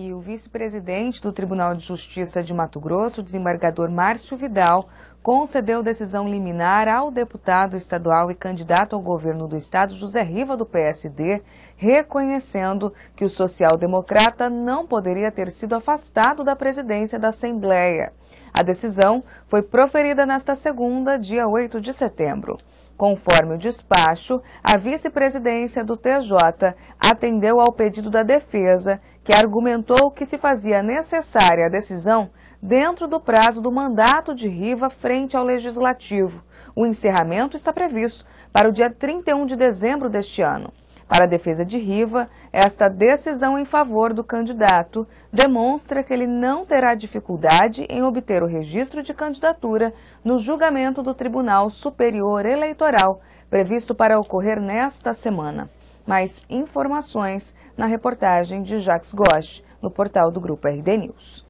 E o vice-presidente do Tribunal de Justiça de Mato Grosso, desembargador Márcio Vidal, concedeu decisão liminar ao deputado estadual e candidato ao governo do estado, José Riva, do PSD, reconhecendo que o social-democrata não poderia ter sido afastado da presidência da Assembleia. A decisão foi proferida nesta segunda, dia 8 de setembro. Conforme o despacho, a vice-presidência do TJ atendeu ao pedido da defesa, que argumentou que se fazia necessária a decisão dentro do prazo do mandato de Riva frente ao Legislativo. O encerramento está previsto para o dia 31 de dezembro deste ano. Para a defesa de Riva, esta decisão em favor do candidato demonstra que ele não terá dificuldade em obter o registro de candidatura no julgamento do Tribunal Superior Eleitoral, previsto para ocorrer nesta semana. Mais informações na reportagem de Jacques Gosch, no portal do Grupo RD News.